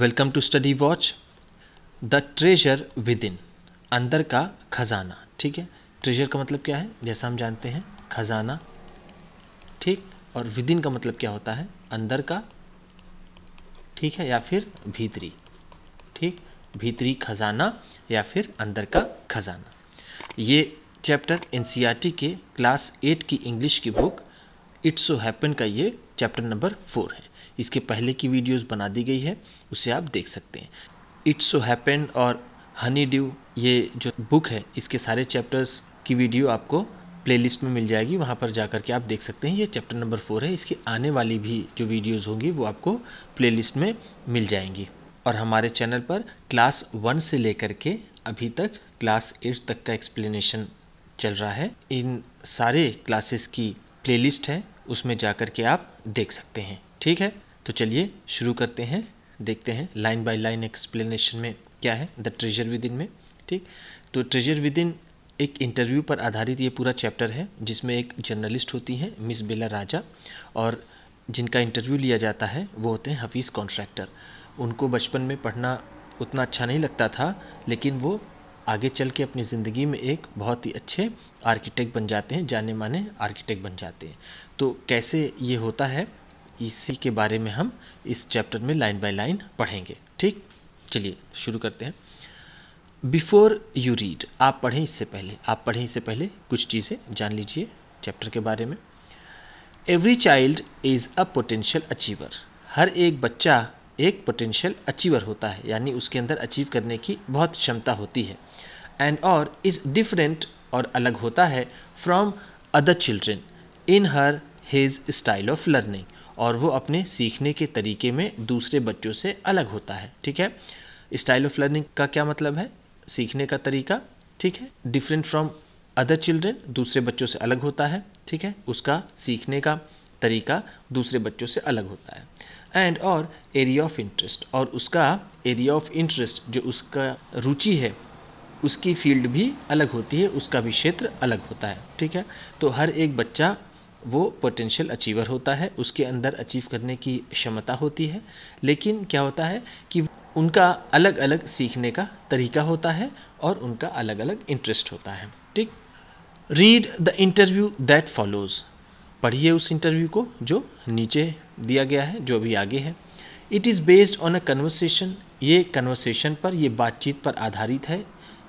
welcome to study watch the treasure within अंदर का खजाना ठीक है ट्रेजर का मतलब क्या है जैसा हम जानते हैं खजाना ठीक और विद इन का मतलब क्या होता है अंदर का ठीक है या फिर भीतरी ठीक भीतरी खजाना या फिर अंदर का खजाना ये चैप्टर एन e के क्लास एट की इंग्लिश की बुक इट्स सो हैपन का ये चैप्टर नंबर फोर है इसके पहले की वीडियोस बना दी गई है उसे आप देख सकते हैं इट्स सो हैपेंड और हनी ड्यू ये जो बुक है इसके सारे चैप्टर्स की वीडियो आपको प्लेलिस्ट में मिल जाएगी वहाँ पर जा करके आप देख सकते हैं ये चैप्टर नंबर फोर है इसकी आने वाली भी जो वीडियोज़ होंगी वो आपको प्ले में मिल जाएंगी और हमारे चैनल पर क्लास वन से लेकर के अभी तक क्लास एट तक का एक्सप्लेनेशन चल रहा है इन सारे क्लासेस की प्लेलिस्ट है उसमें जा कर के आप देख सकते हैं ठीक है तो चलिए शुरू करते हैं देखते हैं लाइन बाय लाइन एक्सप्लेनेशन में क्या है द ट्रेजर विद इन में ठीक तो ट्रेजर विद इन एक इंटरव्यू पर आधारित ये पूरा चैप्टर है जिसमें एक जर्नलिस्ट होती हैं मिस बेला राजा और जिनका इंटरव्यू लिया जाता है वो होते हैं हफीज़ कॉन्ट्रैक्टर उनको बचपन में पढ़ना उतना अच्छा नहीं लगता था लेकिन वो आगे चल के अपनी ज़िंदगी में एक बहुत ही अच्छे आर्किटेक्ट बन जाते हैं जाने माने आर्किटेक्ट बन जाते हैं तो कैसे ये होता है इसी के बारे में हम इस चैप्टर में लाइन बाय लाइन पढ़ेंगे ठीक चलिए शुरू करते हैं बिफोर यू रीड आप पढ़ें इससे पहले आप पढ़ें इससे पहले कुछ चीज़ें जान लीजिए चैप्टर के बारे में every child is a potential achiever हर एक बच्चा एक पोटेंशियल अचीवर होता है यानी उसके अंदर अचीव करने की बहुत क्षमता होती है एंड और इज़ डिफरेंट और अलग होता है from other children in her his style of learning और वो अपने सीखने के तरीके में दूसरे बच्चों से अलग होता है ठीक है स्टाइल ऑफ लर्निंग का क्या मतलब है सीखने का तरीका ठीक है डिफरेंट फ्रॉम अदर चिल्ड्रेन दूसरे बच्चों से अलग होता है ठीक है उसका सीखने का तरीका दूसरे बच्चों से अलग होता है एंड और एरिया ऑफ इंटरेस्ट और उसका एरिया ऑफ इंटरेस्ट जो उसका रुचि है उसकी फील्ड भी अलग होती है उसका भी क्षेत्र अलग होता है ठीक है तो हर एक बच्चा वो पोटेंशियल अचीवर होता है उसके अंदर अचीव करने की क्षमता होती है लेकिन क्या होता है कि उनका अलग अलग सीखने का तरीका होता है और उनका अलग अलग इंटरेस्ट होता है ठीक read the interview that follows पढ़िए उस इंटरव्यू को जो नीचे दिया गया है जो अभी आगे है it is based on a conversation ये कन्वर्सेशन पर ये बातचीत पर आधारित है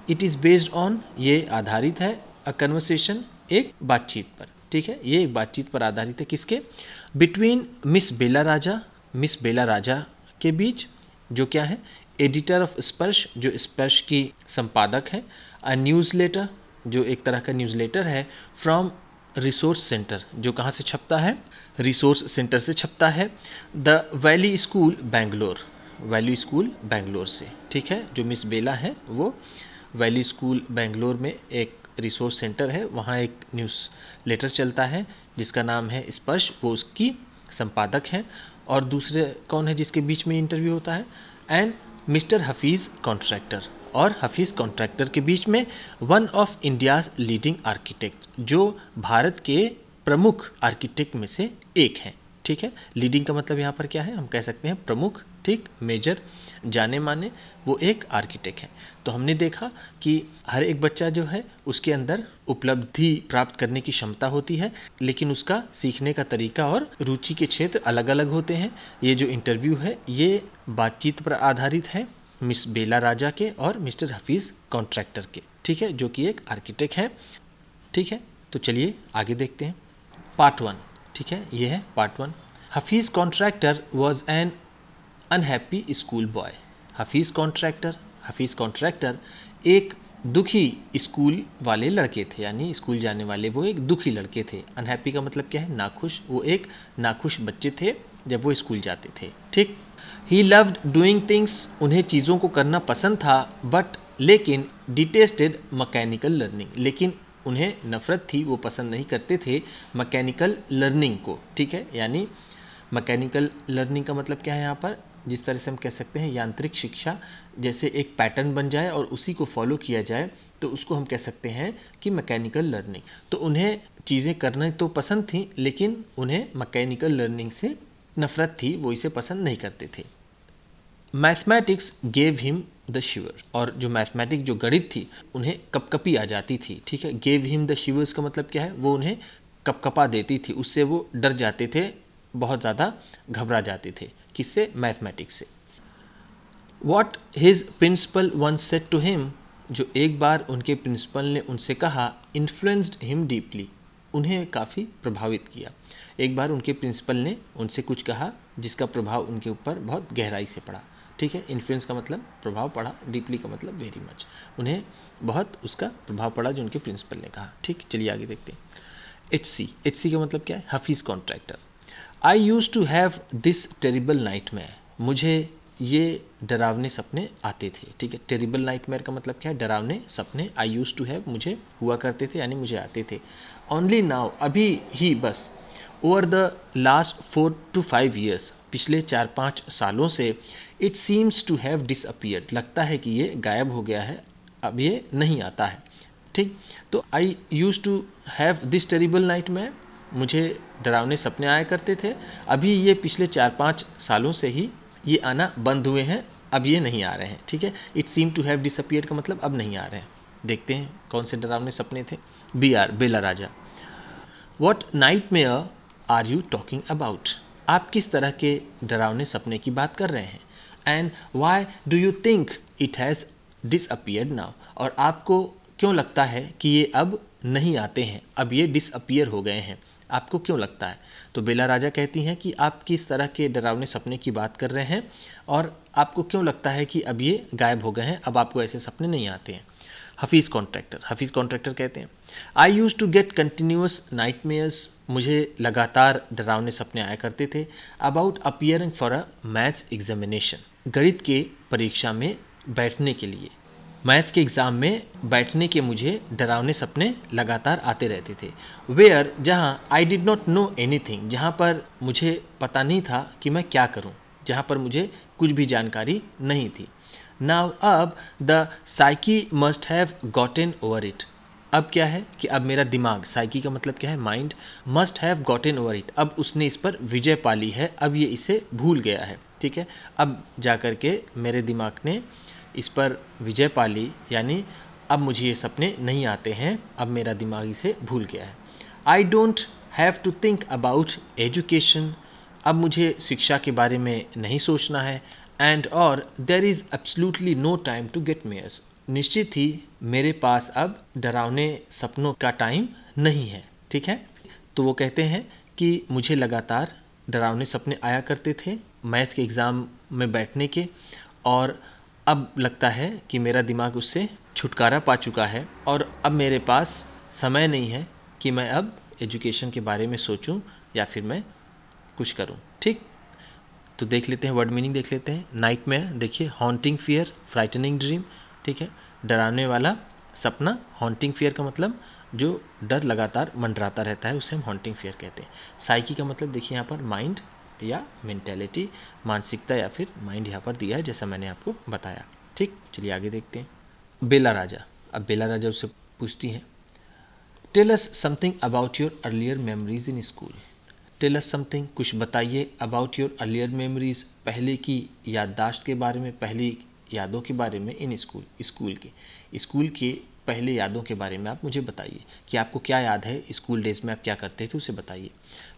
इट इज़ बेस्ड ऑन ये आधारित है अ कन्वर्सेशन एक बातचीत पर ठीक है ये एक बातचीत पर आधारित है किसके between miss Bela Raja miss Bela Raja के बीच जो क्या है एडिटर ऑफ स्पर्श जो स्पर्श की संपादक है अ न्यूज़ लेटर जो एक तरह का न्यूज़ लेटर है फ्रॉम रिसोर्स सेंटर जो कहाँ से छपता है रिसोर्स सेंटर से छपता है the valley school Bangalore valley school Bangalore से ठीक है जो मिस बेला है वो वैली स्कूल बेंगलोर में एक रिसोर्स सेंटर है वहाँ एक न्यूज़ लेटर चलता है जिसका नाम है स्पर्श वो उसकी संपादक हैं और दूसरे कौन है जिसके बीच में इंटरव्यू होता है एंड मिस्टर हफीज़ कॉन्ट्रैक्टर और हफीज़ कॉन्ट्रैक्टर के बीच में one of India's leading architect जो भारत के प्रमुख आर्किटेक्ट में से एक हैं ठीक है लीडिंग का मतलब यहाँ पर क्या है हम कह सकते हैं प्रमुख ठीक मेजर जाने माने वो एक आर्किटेक्ट है तो हमने देखा कि हर एक बच्चा जो है उसके अंदर उपलब्धि प्राप्त करने की क्षमता होती है लेकिन उसका सीखने का तरीका और रुचि के क्षेत्र अलग अलग होते हैं ये जो इंटरव्यू है ये बातचीत पर आधारित है मिस बेला राजा के और मिस्टर हफीज़ कॉन्ट्रैक्टर के ठीक है जो कि एक आर्किटेक्ट है ठीक है तो चलिए आगे देखते हैं पार्ट वन ठीक है ये है part one Hafeez Contractor was an unhappy school boy Hafeez Contractor Hafeez Contractor एक दुखी स्कूल वाले लड़के थे यानी स्कूल जाने वाले वो एक दुखी लड़के थे अनहैप्पी का मतलब क्या है नाखुश वो एक नाखुश बच्चे थे जब वो स्कूल जाते थे ठीक ही लव्ड डूइंग थिंग्स उन्हें चीज़ों को करना पसंद था बट लेकिन डिटेस्टेड मकैनिकल लर्निंग लेकिन उन्हें नफ़रत थी वो पसंद नहीं करते थे मकैनिकल लर्निंग को ठीक है यानी मकैनिकल लर्निंग का मतलब क्या है यहाँ पर जिस तरह से हम कह सकते हैं यांत्रिक शिक्षा जैसे एक पैटर्न बन जाए और उसी को फॉलो किया जाए तो उसको हम कह सकते हैं कि मैकेनिकल लर्निंग तो उन्हें चीज़ें करना तो पसंद थी लेकिन उन्हें मैकेनिकल लर्निंग से नफरत थी वो इसे पसंद नहीं करते थे mathematics gave him the shiver और जो मैथमेटिक जो गणित थी उन्हें कपकपी आ जाती थी ठीक है गेव हिम द शिवर्स का मतलब क्या है वो उन्हें कपकपा देती थी उससे वो डर जाते थे बहुत ज़्यादा घबरा जाते थे किससे मैथमेटिक्स से what his principal one set to him जो एक बार उनके प्रिंसिपल ने उनसे कहा इन्फ्लुएंस्ड हिम डीपली उन्हें काफ़ी प्रभावित किया एक बार उनके प्रिंसिपल ने उनसे कुछ कहा जिसका प्रभाव उनके ऊपर बहुत गहराई से पड़ा ठीक है इन्फ्लुएंस का मतलब प्रभाव पड़ा डीपली का मतलब वेरी मच उन्हें बहुत उसका प्रभाव पड़ा जो उनके प्रिंसिपल ने कहा ठीक चलिए आगे देखते हैं एच सी एच सी का मतलब क्या है Hafeez Contractor I use to have this terrible nightmare मुझे ये डरावने सपने आते थे ठीक है टेरिबल नाइट मैर का मतलब क्या है डरावने सपने आई यूज़ टू हैव मुझे हुआ करते थे यानी मुझे आते थे ओनली नाउ अभी ही बस over the last four to five years पिछले चार पाँच सालों से it seems to have disappeared लगता है कि ये गायब हो गया है अब ये नहीं आता है ठीक तो I use to have this terrible nightmare मुझे डरावने सपने आया करते थे अभी ये पिछले चार पाँच सालों से ही ये आना बंद हुए हैं अब ये नहीं आ रहे हैं ठीक है it seem to have disappear का मतलब अब नहीं आ रहे हैं देखते हैं कौन से डरावने सपने थे B R Bela Raja what nightmare are you talking about आप किस तरह के डरावने सपने की बात कर रहे हैं and why do you think it has disappear now और आपको क्यों लगता है कि ये अब नहीं आते हैं अब ये डिसअपियर हो गए हैं आपको क्यों लगता है तो बेला राजा कहती हैं कि आप किस तरह के डरावने सपने की बात कर रहे हैं और आपको क्यों लगता है कि अब ये गायब हो गए हैं अब आपको ऐसे सपने नहीं आते हैं हफीज़ कॉन्ट्रैक्टर हफीज़ कॉन्ट्रैक्टर कहते हैं I use to get continuous night मुझे लगातार डरावने सपने आया करते थे about appearing for a maths examination गणित के परीक्षा में बैठने के लिए मैथ्स के एग्ज़ाम में बैठने के मुझे डरावने सपने लगातार आते रहते थे वेयर जहाँ I did not know anything जहाँ पर मुझे पता नहीं था कि मैं क्या करूँ जहाँ पर मुझे कुछ भी जानकारी नहीं थी नाव अब the psyche must have gotten over it अब क्या है कि अब मेरा दिमाग साइकी का मतलब क्या है mind must have gotten over it अब उसने इस पर विजय पाली है अब ये इसे भूल गया है ठीक है अब जा कर के मेरे दिमाग ने इस पर विजय पाली यानी अब मुझे ये सपने नहीं आते हैं अब मेरा दिमाग इसे भूल गया है I don't have to think about education अब मुझे शिक्षा के बारे में नहीं सोचना है एंड और there is absolutely no time to get mares निश्चित ही मेरे पास अब डरावने सपनों का टाइम नहीं है ठीक है तो वो कहते हैं कि मुझे लगातार डरावने सपने आया करते थे मैथ के एग्ज़ाम में बैठने के और अब लगता है कि मेरा दिमाग उससे छुटकारा पा चुका है और अब मेरे पास समय नहीं है कि मैं अब एजुकेशन के बारे में सोचूं या फिर मैं कुछ करूं ठीक तो देख लेते हैं वर्ड मीनिंग देख लेते हैं नाइट में देखिए हॉन्टिंग फियर फ्राइटनिंग ड्रीम ठीक है डराने वाला सपना हॉन्टिंग फियर का मतलब जो डर लगातार मंडराता रहता है उसे हम हॉन्टिंग फियर कहते हैं साइकी का मतलब देखिए यहाँ पर माइंड या मैंटेलिटी मानसिकता या फिर माइंड यहाँ पर दिया है जैसा मैंने आपको बताया ठीक चलिए आगे देखते हैं बेला राजा अब बेला राजा उससे पूछती हैं tell us something about your earlier memories in school tell us something कुछ बताइए अबाउट योर अर्लियर मेमोरीज पहले की याददाश्त के बारे में पहली यादों के बारे में इन स्कूल स्कूल के स्कूल के पहले यादों के बारे में आप मुझे बताइए कि आपको क्या याद है स्कूल डेज में आप क्या करते थे उसे बताइए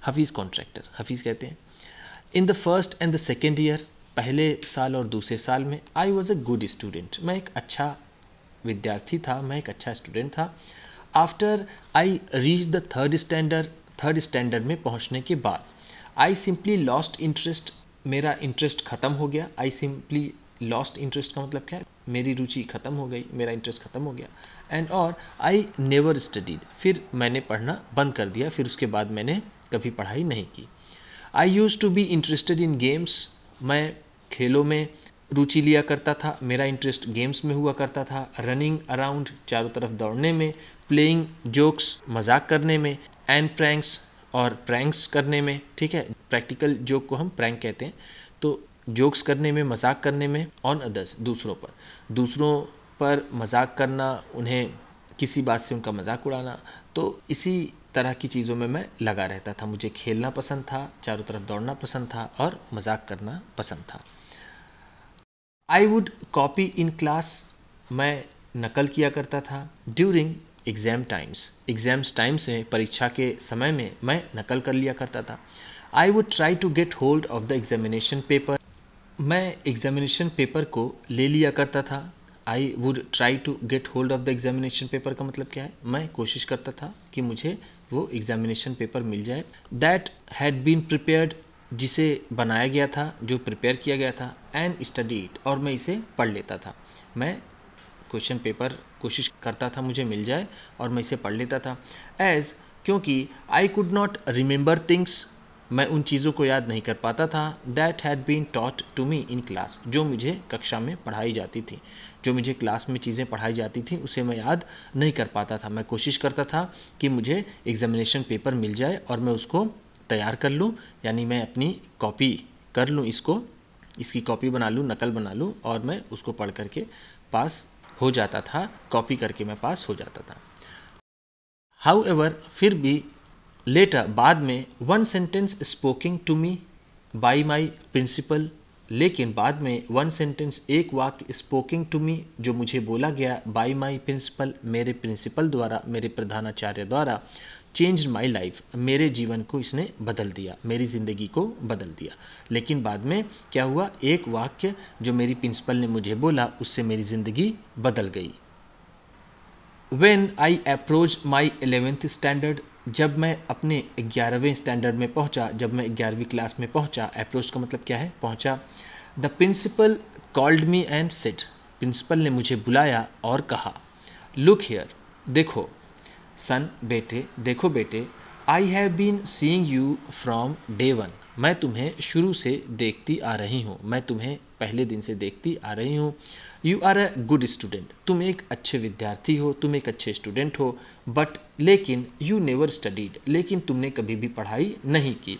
हफीज़ कॉन्ट्रैक्टर हफीज़ कहते हैं in the first and the second year पहले साल और दूसरे साल में I was a good student मैं एक अच्छा विद्यार्थी था मैं एक अच्छा स्टूडेंट था after I reach the third standard third standard में पहुँचने के बाद आई सिंपली लॉस्ट इंटरेस्ट मेरा इंटरेस्ट ख़त्म हो गया आई सिंपली लॉस्ट इंटरेस्ट का मतलब क्या है मेरी रुचि ख़त्म हो गई मेरा इंटरेस्ट ख़त्म हो गया एंड और आई नेवर स्टडीड फिर मैंने पढ़ना बंद कर दिया फिर उसके बाद मैंने कभी पढ़ाई नहीं की I use to be interested in games मैं खेलों में रुचि लिया करता था मेरा इंटरेस्ट गेम्स में हुआ करता था रनिंग अराउंड चारों तरफ दौड़ने में प्लेइंग जोक्स मजाक करने में एंड प्रैंक्स और प्रैंक्स करने में ठीक है प्रैक्टिकल जोक को हम प्रैंक कहते हैं तो जोक्स करने में मजाक करने में ऑन अदर्स दूसरों पर दूसरों पर मजाक करना उन्हें किसी बात से उनका मजाक उड़ाना तो इसी तरह की चीज़ों में मैं लगा रहता था मुझे खेलना पसंद था चारों तरफ दौड़ना पसंद था और मजाक करना पसंद था I would copy in class मैं नकल किया करता था during exam times exams times में परीक्षा के समय में मैं नकल कर लिया करता था I would try to get hold of the examination paper मैं एग्जामिनेशन पेपर को ले लिया करता था I would try to get hold of the examination paper का मतलब क्या है मैं कोशिश करता था कि मुझे वो एग्जामिनेशन पेपर मिल जाए दैट हैड बीन प्रिपेयर्ड जिसे बनाया गया था जो प्रिपेयर किया गया था एंड स्टडी इट और मैं इसे पढ़ लेता था मैं क्वेश्चन पेपर कोशिश करता था मुझे मिल जाए और मैं इसे पढ़ लेता था एज क्योंकि I could not remember things मैं उन चीज़ों को याद नहीं कर पाता था that had been taught to me in class जो मुझे कक्षा में पढ़ाई जाती थी जो मुझे क्लास में चीज़ें पढ़ाई जाती थी उसे मैं याद नहीं कर पाता था मैं कोशिश करता था कि मुझे एग्जामिनेशन पेपर मिल जाए और मैं उसको तैयार कर लूँ यानी मैं अपनी कॉपी कर लूँ इसको इसकी कॉपी बना लूँ नकल बना लूँ और मैं उसको पढ़ करके पास हो जाता था कॉपी करके मैं पास हो जाता था हाउ एवर फिर भी लेटर बाद में one sentence spoking to me by my principal लेकिन बाद में वन सेंटेंस एक वाक्य स्पोकिंग टू मी जो मुझे बोला गया बाय माय प्रिंसिपल मेरे प्रिंसिपल द्वारा मेरे प्रधानाचार्य द्वारा चेंज माई लाइफ मेरे जीवन को इसने बदल दिया मेरी ज़िंदगी को बदल दिया लेकिन बाद में क्या हुआ एक वाक्य जो मेरी प्रिंसिपल ने मुझे बोला उससे मेरी ज़िंदगी बदल गई when I approach my eleventh standard जब मैं अपने ग्यारहवें स्टैंडर्ड में पहुंचा जब मैं ग्यारहवीं क्लास में पहुंचा अप्रोच का मतलब क्या है पहुंचा the principal called me and set principal ने मुझे बुलाया और कहा लुक हेयर देखो सन बेटे देखो बेटे I have been seeing you from day one मैं तुम्हें शुरू से देखती आ रही हूँ मैं तुम्हें पहले दिन से देखती आ रही हूँ you are a good student तुम एक अच्छे विद्यार्थी हो तुम एक अच्छे स्टूडेंट हो बट लेकिन यू नेवर स्टडीड लेकिन तुमने कभी भी पढ़ाई नहीं की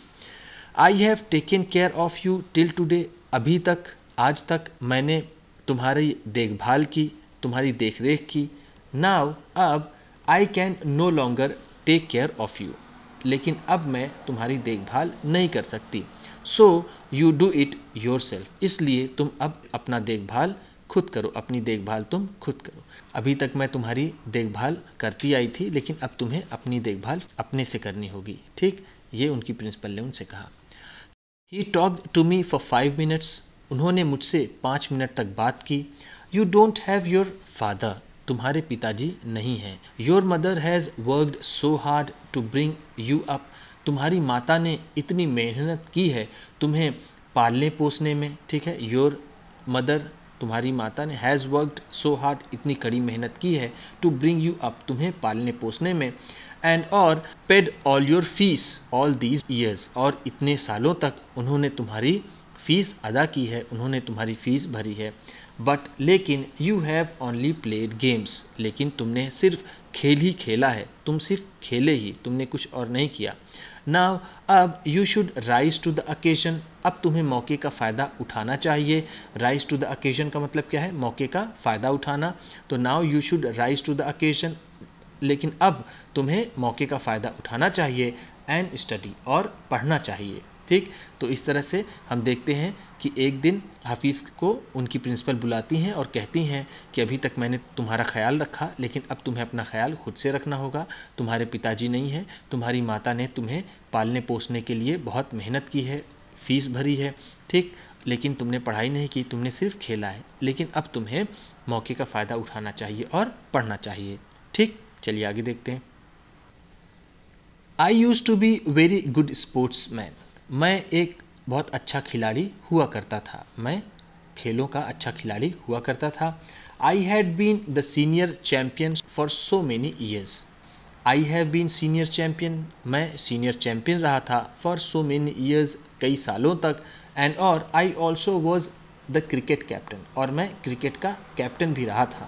I have taken care of you till today अभी तक आज तक मैंने तुम्हारी देखभाल की तुम्हारी देख रेख की नाव अब I can no longer take care of you लेकिन अब मैं तुम्हारी देखभाल नहीं कर सकती so you do it yourself इसलिए तुम अब अपना देखभाल खुद करो अपनी देखभाल तुम खुद करो अभी तक मैं तुम्हारी देखभाल करती आई थी लेकिन अब तुम्हें अपनी देखभाल अपने से करनी होगी ठीक ये उनकी प्रिंसिपल ने उनसे कहा he talk to me for five minutes उन्होंने मुझसे पाँच मिनट तक बात की you don't have your father तुम्हारे पिताजी नहीं हैं your mother has worked so hard to bring you up तुम्हारी माता ने इतनी मेहनत की है तुम्हें पालने पोसने में ठीक है योर मदर तुम्हारी माता ने हैज़ वर्कड सो हार्ड इतनी कड़ी मेहनत की है टू ब्रिंग यू अप तुम्हें पालने पोसने में एंड और paid all your fees all these years और इतने सालों तक उन्होंने तुम्हारी फ़ीस अदा की है उन्होंने तुम्हारी फ़ीस भरी है बट लेकिन you have only played games लेकिन तुमने सिर्फ खेल ही खेला है तुम सिर्फ खेले ही तुमने कुछ और नहीं किया नाव अब you should rise to the occasion अब तुम्हें मौके का फ़ायदा उठाना चाहिए राइज टू द अकेजन का मतलब क्या है मौके का फ़ायदा उठाना तो now you should rise to the occasion लेकिन अब तुम्हें मौके का फ़ायदा उठाना चाहिए एंड स्टडी और पढ़ना चाहिए ठीक तो इस तरह से हम देखते हैं कि एक दिन हफीज़ को उनकी प्रिंसिपल बुलाती हैं और कहती हैं कि अभी तक मैंने तुम्हारा ख्याल रखा लेकिन अब तुम्हें अपना ख्याल खुद से रखना होगा तुम्हारे पिताजी नहीं हैं तुम्हारी माता ने तुम्हें पालने पोसने के लिए बहुत मेहनत की है फीस भरी है ठीक लेकिन तुमने पढ़ाई नहीं की तुमने सिर्फ खेला है लेकिन अब तुम्हें मौके का फ़ायदा उठाना चाहिए और पढ़ना चाहिए ठीक चलिए आगे देखते हैं I use to be very good sportsman मैं एक बहुत अच्छा खिलाड़ी हुआ करता था मैं खेलों का अच्छा खिलाड़ी हुआ करता था I had been the senior champion for so many years I have been senior champion मैं सीनियर चैम्पियन रहा था फॉर सो मैनी ईयर्स कई सालों तक एंड और I also was the cricket captain और मैं क्रिकेट का कैप्टन भी रहा था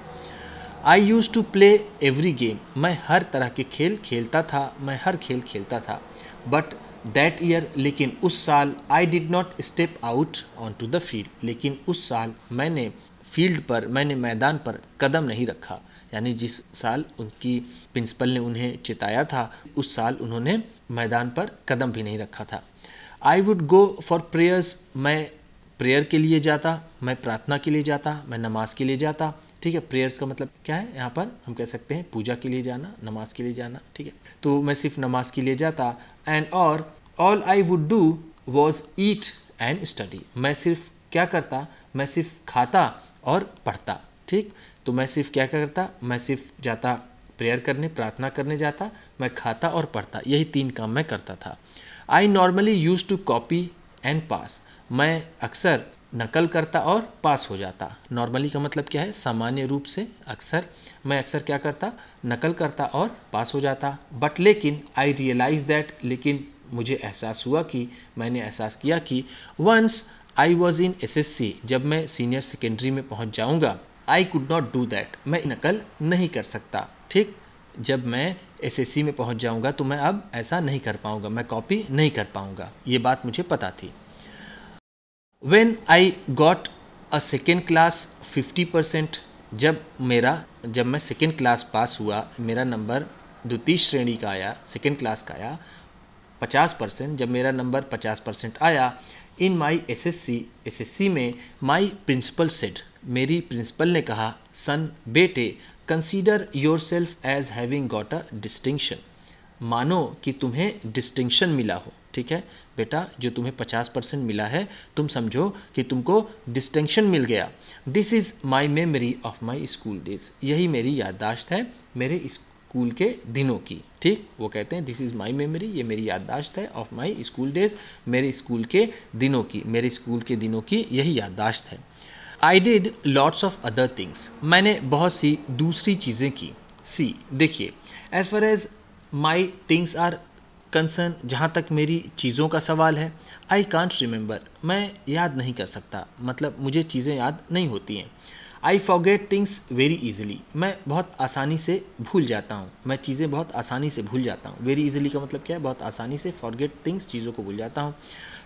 I use to play every game मैं हर तरह के खेल खेलता था मैं हर खेल खेलता था बट दैट ईयर लेकिन उस साल I did not step out on to the field लेकिन उस साल मैंने फील्ड पर मैंने मैदान पर कदम नहीं रखा यानी जिस साल उनकी प्रिंसिपल ने उन्हें चिताया था उस साल उन्होंने मैदान पर कदम भी नहीं रखा था I would go for prayers मैं प्रेयर के लिए जाता मैं प्रार्थना के लिए जाता मैं नमाज के लिए जाता ठीक है प्रेयर्स का मतलब क्या है यहाँ पर हम कह सकते हैं पूजा के लिए जाना नमाज के लिए जाना ठीक है तो मैं सिर्फ नमाज के लिए जाता एंड और all I would do was eat and study मैं सिर्फ क्या करता मैं सिर्फ खाता और पढ़ता ठीक तो मैं सिर्फ क्या करता मैं सिर्फ जाता प्रेयर करने प्रार्थना करने जाता मैं खाता और पढ़ता यही तीन काम मैं करता था I normally used to copy and pass मैं अक्सर नकल करता और पास हो जाता नॉर्मली का मतलब क्या है सामान्य रूप से अक्सर मैं अक्सर क्या करता नकल करता और पास हो जाता बट लेकिन आई रियलाइज दैट लेकिन मुझे एहसास हुआ कि मैंने एहसास किया कि once I was in S S C जब मैं सीनियर सेकेंडरी में पहुंच जाऊंगा I could not do that मैं नकल नहीं कर सकता ठीक जब मैं सी में पहुंच जाऊंगा तो मैं अब ऐसा नहीं कर पाऊंगा मैं कॉपी नहीं कर पाऊंगा ये बात मुझे पता थी when I got a second class fifty percent जब मेरा जब मैं सेकेंड क्लास पास हुआ मेरा नंबर द्वितीय श्रेणी का आया सेकेंड क्लास का आया पचास परसेंट जब मेरा नंबर पचास परसेंट आया in my S S C S S C में माई प्रिंसिपल सेड मेरी प्रिंसिपल ने कहा सन बेटे consider yourself as having got a distinction मानो कि तुम्हें डिस्टिंक्शन मिला हो ठीक है बेटा जो तुम्हें 50 परसेंट मिला है तुम समझो कि तुमको डिस्टिंक्शन मिल गया this is my memory of my school days यही मेरी याददाश्त है मेरे स्कूल के दिनों की ठीक वो कहते हैं दिस इज़ माई मेमोरी ये मेरी याददाश्त है ऑफ माई स्कूल डेज मेरे स्कूल के दिनों की मेरे स्कूल के दिनों की यही याददाश्त है I did lots of other things मैंने बहुत सी दूसरी चीज़ें की सी देखिए as far as my things are concern जहाँ तक मेरी चीज़ों का सवाल है आई कॉन्ट रिमेंबर मैं याद नहीं कर सकता मतलब मुझे चीज़ें याद नहीं होती हैं I forget things very easily मैं बहुत आसानी से भूल जाता हूँ मैं चीज़ें बहुत आसानी से भूल जाता हूँ वेरी ईजिली का मतलब क्या है बहुत आसानी से फॉरगेट थिंग्स चीज़ों को भूल जाता हूँ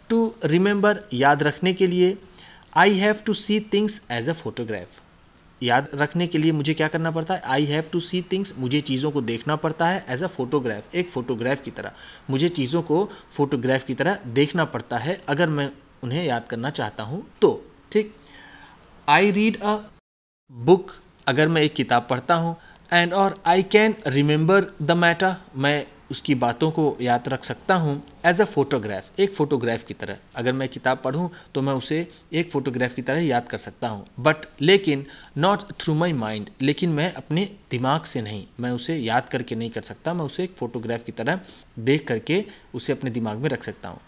टू रिमेंबर याद रखने के लिए I have to see things as a photograph याद रखने के लिए मुझे क्या करना पड़ता है I have to see things मुझे चीज़ों को देखना पड़ता है एज अ फोटोग्राफ एक फ़ोटोग्राफ की तरह मुझे चीज़ों को फोटोग्राफ की तरह देखना पड़ता है अगर मैं उन्हें याद करना चाहता हूँ तो ठीक आई रीड अ बुक अगर मैं एक किताब पढ़ता हूँ एंड और I can remember the matter मैं उसकी बातों को याद रख सकता हूँ एज अ फ़ोटोग्राफ एक फ़ोटोग्राफ की तरह अगर मैं किताब पढ़ूँ तो मैं उसे एक फ़ोटोग्राफ की तरह याद कर सकता हूँ बट लेकिन नॉट थ्रू माई माइंड लेकिन मैं अपने दिमाग से नहीं मैं उसे याद करके नहीं कर सकता मैं उसे एक फ़ोटोग्राफ की तरह देख करके उसे अपने दिमाग में रख सकता हूँ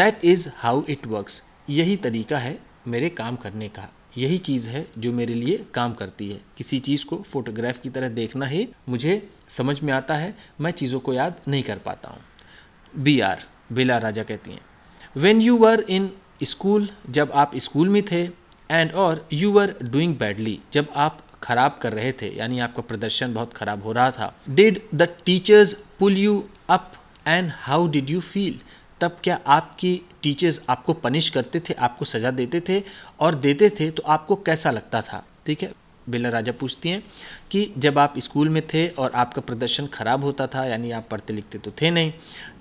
that is how it works यही तरीका है मेरे काम करने का यही चीज़ है जो मेरे लिए काम करती है किसी चीज़ को फोटोग्राफ की तरह देखना ही मुझे समझ में आता है मैं चीज़ों को याद नहीं कर पाता हूँ बी आर बेला राजा कहती हैं when you were in school जब आप स्कूल में थे एंड और यू वर डूइंग बैडली जब आप खराब कर रहे थे यानी आपका प्रदर्शन बहुत खराब हो रहा था did the teachers pull you up and how did you feel तब क्या आपकी टीचर्स आपको पनिश करते थे आपको सज़ा देते थे और देते थे तो आपको कैसा लगता था ठीक है बेला राजा पूछती हैं कि जब आप स्कूल में थे और आपका प्रदर्शन ख़राब होता था यानी आप पढ़ते लिखते तो थे नहीं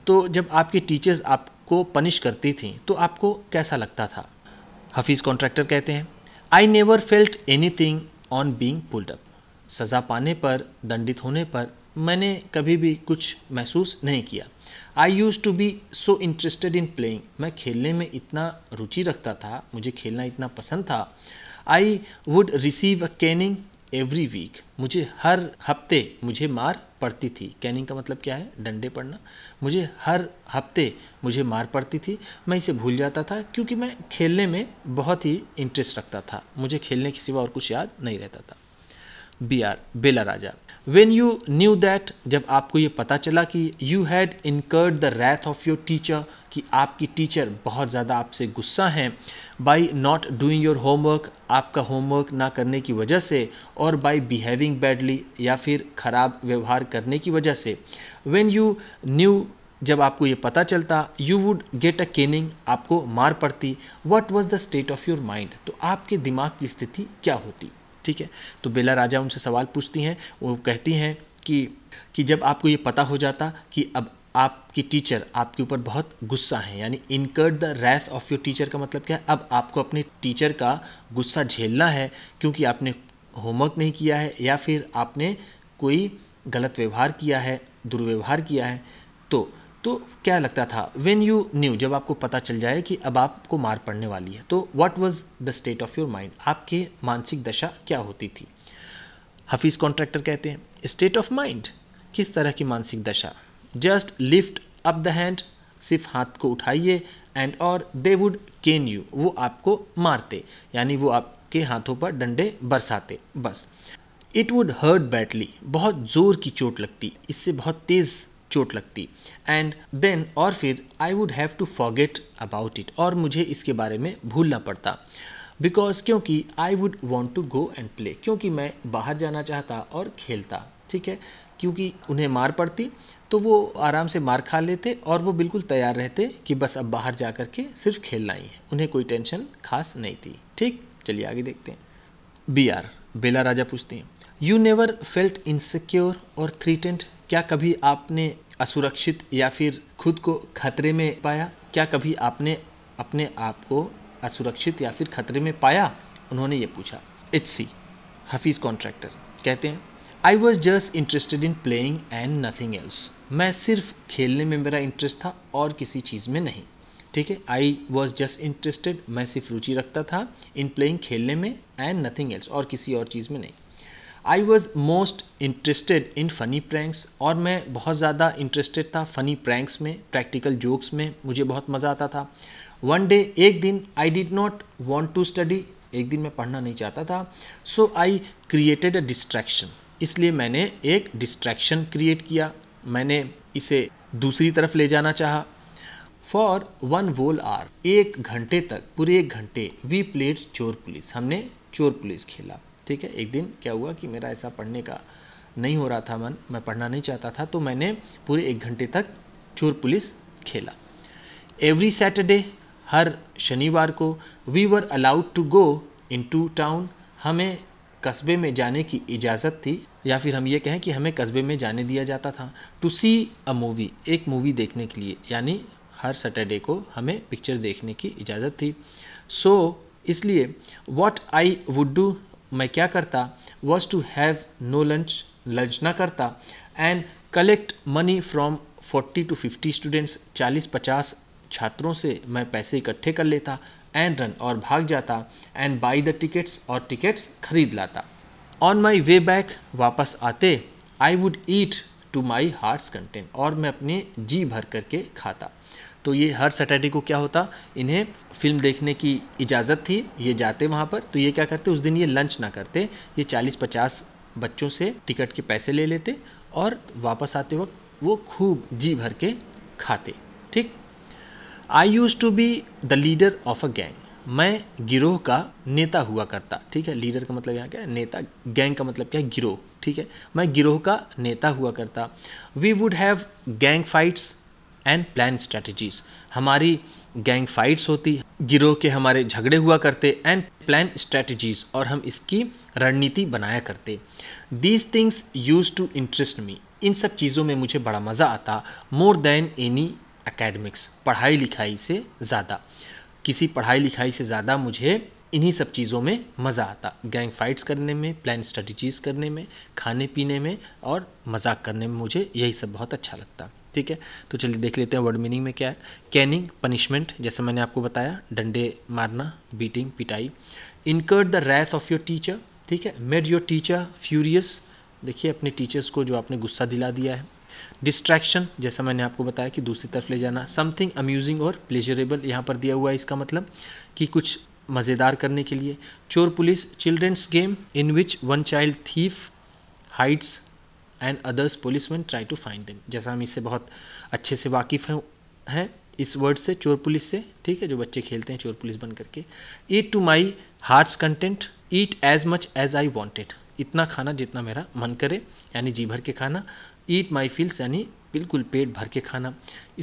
तो जब आपकी टीचर्स आपको पनिश करती थी तो आपको कैसा लगता था हफीज़ कॉन्ट्रैक्टर कहते हैं I never felt anything on being pulled up सज़ा पाने पर दंडित होने पर मैंने कभी भी कुछ महसूस नहीं किया I use to be so interested in playing मैं खेलने में इतना रुचि रखता था मुझे खेलना इतना पसंद था I would receive a caning every week मुझे हर हफ्ते मुझे मार पड़ती थी कैनिंग का मतलब क्या है डंडे पड़ना मुझे हर हफ्ते मुझे मार पड़ती थी मैं इसे भूल जाता था क्योंकि मैं खेलने में बहुत ही इंटरेस्ट रखता था मुझे खेलने के सिवा और कुछ याद नहीं रहता था B R Bela Raja when you knew that जब आपको ये पता चला कि you had incurred the wrath of your teacher कि आपकी टीचर बहुत ज़्यादा आपसे गुस्सा हैं by not doing your homework आपका होमवर्क ना करने की वजह से और बाई बिहेविंग बैडली या फिर ख़राब व्यवहार करने की वजह से वेन यू न्यू जब आपको ये पता चलता you would get a caning आपको मार पड़ती what was the state of your mind तो आपके दिमाग की स्थिति क्या होती ठीक है तो बेला राजा उनसे सवाल पूछती हैं वो कहती हैं कि कि जब आपको ये पता हो जाता कि अब आपकी टीचर आपके ऊपर बहुत गुस्सा है यानी incurred the wrath of your teacher का मतलब क्या है अब आपको अपने टीचर का गुस्सा झेलना है क्योंकि आपने होमवर्क नहीं किया है या फिर आपने कोई गलत व्यवहार किया है दुर्व्यवहार किया है तो तो क्या लगता था वेन यू न्यू जब आपको पता चल जाए कि अब आपको मार पड़ने वाली है तो what was the state of your mind आपके मानसिक दशा क्या होती थी हफीज़ कॉन्ट्रैक्टर कहते हैं स्टेट ऑफ माइंड किस तरह की मानसिक दशा just lift up the hand सिर्फ हाथ को उठाइए एंड और दे वुड केन यू वो आपको मारते यानी वो आपके हाथों पर डंडे बरसाते बस इट वुड हर्ट बैटली बहुत ज़ोर की चोट लगती इससे बहुत तेज़ चोट लगती एंड देन और फिर I would have to forget about it और मुझे इसके बारे में भूलना पड़ता बिकॉज क्योंकि I would want to go and play क्योंकि मैं बाहर जाना चाहता और खेलता ठीक है क्योंकि उन्हें मार पड़ती तो वो आराम से मार खा लेते और वो बिल्कुल तैयार रहते कि बस अब बाहर जा कर के सिर्फ खेलना ही है उन्हें कोई टेंशन खास नहीं थी ठीक चलिए आगे देखते हैं बी आर बेला राजा पूछते हैं यू नेवर फेल्ट इनसिक्योर और थ्रीटेंट क्या कभी आपने असुरक्षित या फिर खुद को खतरे में पाया क्या कभी आपने अपने आप को असुरक्षित या फिर खतरे में पाया उन्होंने ये पूछा इट्स सी हफीज़ कॉन्ट्रैक्टर कहते हैं I was just interested in playing and nothing else मैं सिर्फ खेलने में मेरा इंटरेस्ट था और किसी चीज़ में नहीं ठीक है आई वॉज जस्ट इंटरेस्टेड मैं सिर्फ रुचि रखता था इन प्लेइंग खेलने में एंड नथिंग एल्स और किसी और चीज़ में नहीं I was most interested in funny pranks और मैं बहुत ज़्यादा इंटरेस्टेड था फ़नी प्रैंक्स में प्रैक्टिकल जोक्स में मुझे बहुत मज़ा आता था वन डे एक दिन I did not want to study एक दिन मैं पढ़ना नहीं चाहता था सो आई क्रिएटेड अ डिस्ट्रैक्शन इसलिए मैंने एक डिस्ट्रैक्शन क्रिएट किया मैंने इसे दूसरी तरफ ले जाना चाहा फॉर वन वोल आर एक घंटे तक पूरे एक घंटे वी प्लेड चोर पुलिस हमने चोर पुलिस खेला ठीक है एक दिन क्या हुआ कि मेरा ऐसा पढ़ने का नहीं हो रहा था मन मैं पढ़ना नहीं चाहता था तो मैंने पूरे एक घंटे तक चोर पुलिस खेला एवरी सैटरडे हर शनिवार को we were allowed to go into town हमें कस्बे में जाने की इजाज़त थी या फिर हम ये कहें कि हमें कस्बे में जाने दिया जाता था टू सी अ मूवी एक मूवी देखने के लिए यानी हर सैटरडे को हमें पिक्चर देखने की इजाज़त थी सो so, इसलिए वॉट आई वुड डू मैं क्या करता was to have no lunch lunch ना करता and collect money from forty to fifty students चालीस पचास छात्रों से मैं पैसे इकट्ठे कर लेता एंड रन और भाग जाता एंड बाई द टिकट्स और टिकट्स खरीद लाता ऑन माई वे बैक वापस आते I would eat to my heart's content और मैं अपने जी भर करके खाता तो ये हर सैटरडे को क्या होता इन्हें फिल्म देखने की इजाज़त थी ये जाते वहाँ पर तो ये क्या करते उस दिन ये लंच ना करते ये चालीस पचास बच्चों से टिकट के पैसे ले लेते और वापस आते वक्त वो खूब जी भर के खाते ठीक I use to be the leader of a gang मैं गिरोह का नेता हुआ करता ठीक है लीडर का मतलब यहाँ क्या है नेता गैंग का मतलब क्या है गिरोह ठीक है मैं गिरोह का नेता हुआ करता we would have gang fights and plan strategies हमारी गैंग फाइट्स होती गिरोह के हमारे झगड़े हुआ करते एंड प्लान स्ट्रेटजीज़ और हम इसकी रणनीति बनाया करते these things use to interest me इन सब चीज़ों में मुझे बड़ा मज़ा आता मोर देन एनी अकेडमिक्स पढ़ाई लिखाई से ज़्यादा किसी पढ़ाई लिखाई से ज़्यादा मुझे इन्हीं सब चीज़ों में मज़ा आता गैंग फाइट्स करने में प्लान स्ट्रेटजीज़ करने में खाने पीने में और मजाक करने में मुझे यही सब बहुत अच्छा लगता ठीक है तो चलिए देख लेते हैं वर्ड मीनिंग में क्या है कैनिंग पनिशमेंट जैसे मैंने आपको बताया डंडे मारना बीटिंग पिटाई incurred the wrath of your teacher ठीक है मेड योर टीचर फ्यूरियस देखिए अपने टीचर्स को जो आपने गुस्सा दिला दिया है डिस्ट्रैक्शन जैसा मैंने आपको बताया कि दूसरी तरफ ले जाना समथिंग अम्यूजिंग और प्लेजरेबल यहाँ पर दिया हुआ है इसका मतलब कि कुछ मज़ेदार करने के लिए चोर police children's game in which one child thief hides and others policeman try to find them जैसा हम इससे बहुत अच्छे से वाकिफ़ हैं है, इस वर्ड से चोर पुलिस से ठीक है जो बच्चे खेलते हैं चोर पुलिस बन करके eat to my heart's content eat as much as I wanted इतना खाना जितना मेरा मन करे यानी जी भर के खाना ईट माई फील्स यानी बिल्कुल पेट भर के खाना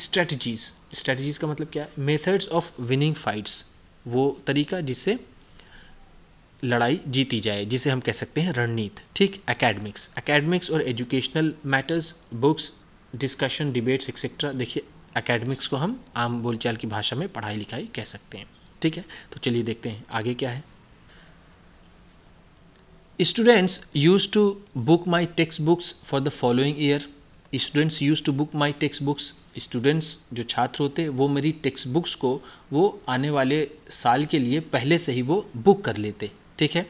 स्ट्रेटजीज स्ट्रेटजीज़ का मतलब क्या है मेथड्स ऑफ विनिंग फाइट्स वो तरीका जिससे लड़ाई जीती जाए जिसे हम कह सकते हैं रणनीति ठीक एकेडमिक्स एकेडमिक्स और educational matters books discussion debates etcetera देखिए एकेडमिक्स को हम आम बोलचाल की भाषा में पढ़ाई लिखाई कह सकते हैं ठीक है तो चलिए देखते हैं आगे क्या है students use to book my textbooks for the following year students use to book my textbooks students जो छात्र होते वो मेरी टेक्स्ट बुक्स को वो आने वाले साल के लिए पहले से ही वो बुक कर लेते ठीक है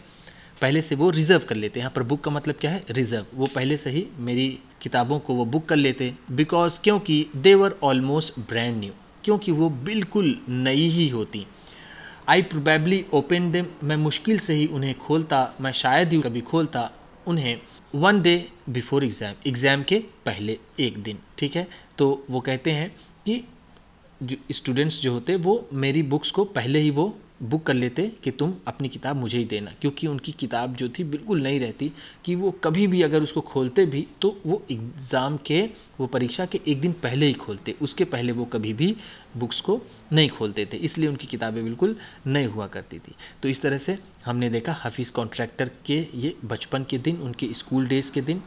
पहले से वो रिज़र्व कर लेते हैं यहाँ पर बुक का मतलब क्या है रिज़र्व वो पहले से ही मेरी किताबों को वो बुक कर लेते बिकॉज क्योंकि देवर ऑलमोस्ट ब्रांड न्यू क्योंकि वो बिल्कुल नई ही होती आई प्रोबेबली ओपन दे मैं मुश्किल से ही उन्हें खोलता मैं शायद ही कभी खोलता उन्हें one day before exam exam के पहले एक दिन ठीक है तो वो कहते हैं कि जो स्टूडेंट्स जो होते वो मेरी बुक्स को पहले ही वो बुक कर लेते कि तुम अपनी किताब मुझे ही देना क्योंकि उनकी किताब जो थी बिल्कुल नहीं रहती कि वो कभी भी अगर उसको खोलते भी तो वो एग्ज़ाम के वो परीक्षा के एक दिन पहले ही खोलते उसके पहले वो कभी भी बुक्स को नहीं खोलते थे इसलिए उनकी किताबें बिल्कुल नहीं हुआ करती थी तो इस तरह से हमने देखा हफीज़ कॉन्ट्रैक्टर के ये बचपन के दिन उनके स्कूल डेज़ के दिन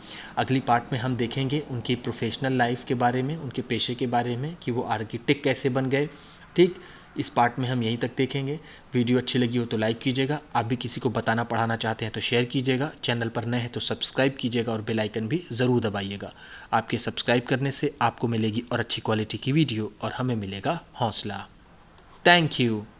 अगली पार्ट में हम देखेंगे उनकी प्रोफेशनल लाइफ के बारे में उनके पेशे के बारे में कि वो आर्किटेक्ट कैसे बन गए ठीक इस पार्ट में हम यहीं तक देखेंगे वीडियो अच्छी लगी हो तो लाइक कीजिएगा आप भी किसी को बताना पढ़ाना चाहते हैं तो शेयर कीजिएगा चैनल पर नए हैं तो सब्सक्राइब कीजिएगा और बेल आइकन भी ज़रूर दबाइएगा आपके सब्सक्राइब करने से आपको मिलेगी और अच्छी क्वालिटी की वीडियो और हमें मिलेगा हौसला थैंक यू